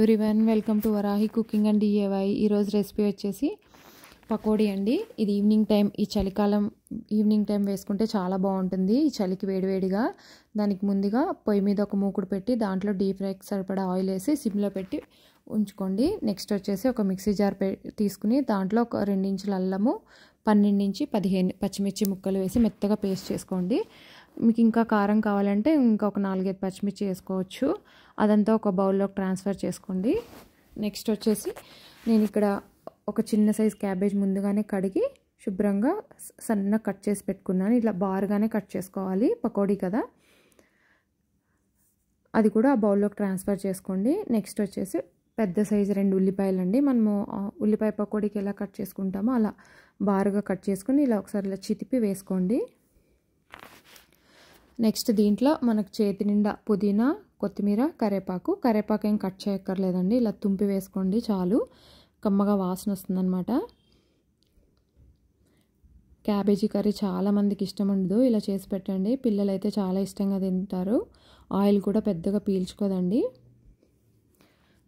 everyone welcome to Varahi cooking and DIY ఈరోజు recipe వచ్చేసి పకోడీ అండి ఇది ఈవినింగ్ టైం ఈ చలికాలం ఈవినింగ్ టైం వేసుకుంటే చాలా బాగుంటుంది ఈ చలికి వేడివేడిగా దానికి ముందుగా పొయ్యి మీద ఒక మూకుడు పెట్టి దాంట్లో డీప్ ఫ్రైకి సరిపడా ఆయిల్ వేసి సిమ్లో పెట్టి ఉంచుకోండి నెక్స్ట్ వచ్చేసి ఒక మిక్సీ జార్ తీసుకుని దాంట్లో ఒక రెండించుల అల్లము పన్నెండు నుంచి పదిహేను పచ్చిమిర్చి ముక్కలు వేసి మెత్తగా పేస్ట్ చేసుకోండి మీకు ఇంకా కారం కావాలంటే ఇంకా ఒక నాలుగైదు పచ్చిమిర్చి వేసుకోవచ్చు అదంతా ఒక బౌల్లోకి ట్రాన్స్ఫర్ చేసుకోండి నెక్స్ట్ వచ్చేసి నేను ఇక్కడ ఒక చిన్న సైజ్ క్యాబేజ్ ముందుగానే కడిగి శుభ్రంగా సన్న కట్ చేసి పెట్టుకున్నాను ఇట్లా బారుగానే కట్ చేసుకోవాలి పకోడీ కదా అది కూడా ఆ బౌల్లోకి ట్రాన్స్ఫర్ చేసుకోండి నెక్స్ట్ వచ్చేసి పెద్ద సైజు రెండు ఉల్లిపాయలు అండి మనము ఉల్లిపాయ పకోడీకి ఎలా కట్ చేసుకుంటామో అలా బారుగా కట్ చేసుకుని ఇలా ఒకసారి ఇలా చితిపి వేసుకోండి నెక్స్ట్ దీంట్లో మనకు చేతి నిండా పుదీనా కొత్తిమీర కరేపాకు కరేపాకు ఏం కట్ చేయక్కర్లేదండి ఇలా తుంపి వేసుకోండి చాలు కమ్మగా వాసన వస్తుందన్నమాట క్యాబేజీ కర్రీ చాలామందికి ఇష్టం ఉండదు ఇలా చేసి పెట్టండి పిల్లలైతే చాలా ఇష్టంగా తింటారు ఆయిల్ కూడా పెద్దగా పీల్చుకోదండి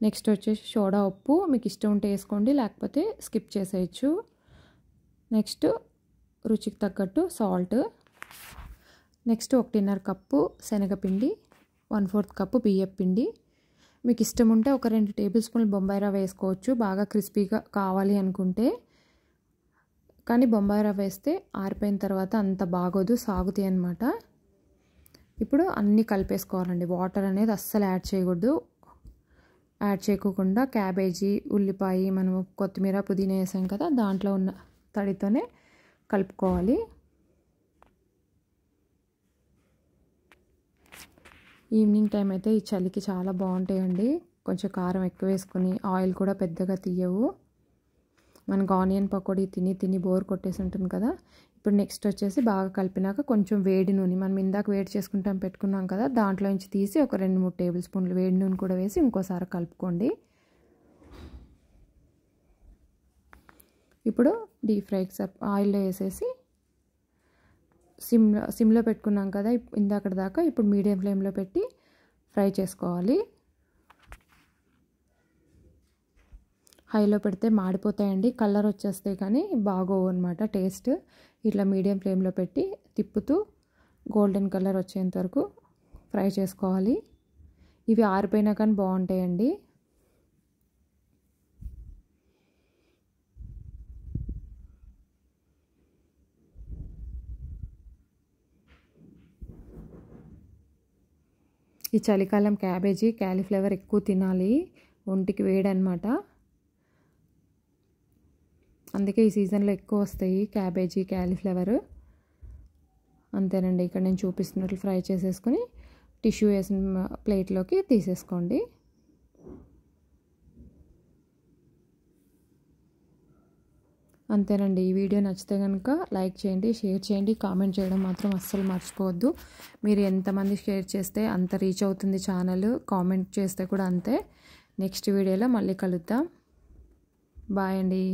నెక్స్ట్ వచ్చేసి సోడా ఉప్పు మీకు ఇష్టం ఉంటే వేసుకోండి లేకపోతే స్కిప్ చేసేయచ్చు నెక్స్ట్ రుచికి తగ్గట్టు సాల్ట్ నెక్స్ట్ ఒకటిన్నర కప్పు శనగపిండి వన్ ఫోర్త్ కప్పు బియ్యపు పిండి మీకు ఇష్టం ఉంటే ఒక రెండు టేబుల్ స్పూన్లు బొంబాయి రవ్వ వేసుకోవచ్చు బాగా క్రిస్పీగా కావాలి అనుకుంటే కానీ బొంబాయి రవ్వ వేస్తే ఆరిపోయిన తర్వాత అంత బాగోదు సాగుతాయి అనమాట ఇప్పుడు అన్నీ కలిపేసుకోవాలండి వాటర్ అనేది అస్సలు యాడ్ చేయకూడదు యాడ్ చేయకుండా క్యాబేజీ ఉల్లిపాయ మనము కొత్తిమీర పుదీనా వేసాం కదా దాంట్లో ఉన్న తడితోనే కలుపుకోవాలి ఈవినింగ్ టైం అయితే ఈ చలికి చాలా బాగుంటాయండి కొంచెం కారం ఎక్కువ వేసుకుని ఆయిల్ కూడా పెద్దగా తీయవు మనకు ఆనియన్ పకోడీ తిని తిని బోర్ కొట్టేసి ఉంటుంది కదా ఇప్పుడు నెక్స్ట్ వచ్చేసి బాగా కలిపినాక కొంచెం వేడి నూనె మనం ఇందాక వేడి చేసుకుంటాం పెట్టుకున్నాం కదా దాంట్లో నుంచి తీసి ఒక రెండు మూడు టేబుల్ స్పూన్లు వేడి నూనె కూడా వేసి ఇంకోసారి కలుపుకోండి ఇప్పుడు డీప్ ఫ్రైకి ఆయిల్లో వేసేసి సిమ్లో సిమ్లో పెట్టుకున్నాం కదా ఇందాక దాకా ఇప్పుడు మీడియం ఫ్లేమ్లో పెట్టి ఫ్రై చేసుకోవాలి హైలో పెడితే మాడిపోతాయండి కలర్ వచ్చేస్తే కానీ బాగోవు అనమాట టేస్ట్ ఇట్లా మీడియం ఫ్లేమ్లో పెట్టి తిప్పుతూ గోల్డెన్ కలర్ వచ్చేంత వరకు ఫ్రై చేసుకోవాలి ఇవి ఆరిపోయినా కానీ బాగుంటాయండి ఈ చలికాలం క్యాబేజీ క్యాలీఫ్లవర్ ఎక్కువ తినాలి ఒంటికి వేడనమాట అందుకే ఈ సీజన్లో ఎక్కువ వస్తాయి క్యాబేజీ క్యాలీఫ్లవర్ అంతేనండి ఇక్కడ నేను చూపిస్తున్నట్లు ఫ్రై చేసేసుకుని టిష్యూ వేసిన ప్లేట్లోకి తీసేసుకోండి అంతేనండి ఈ వీడియో నచ్చితే కనుక లైక్ చేయండి షేర్ చేయండి కామెంట్ చేయడం మాత్రం అస్సలు మర్చిపోవద్దు మీరు ఎంతమంది షేర్ చేస్తే అంత రీచ్ అవుతుంది ఛానల్ కామెంట్ చేస్తే కూడా అంతే నెక్స్ట్ వీడియోలో మళ్ళీ కలుద్దాం బాయ్ అండి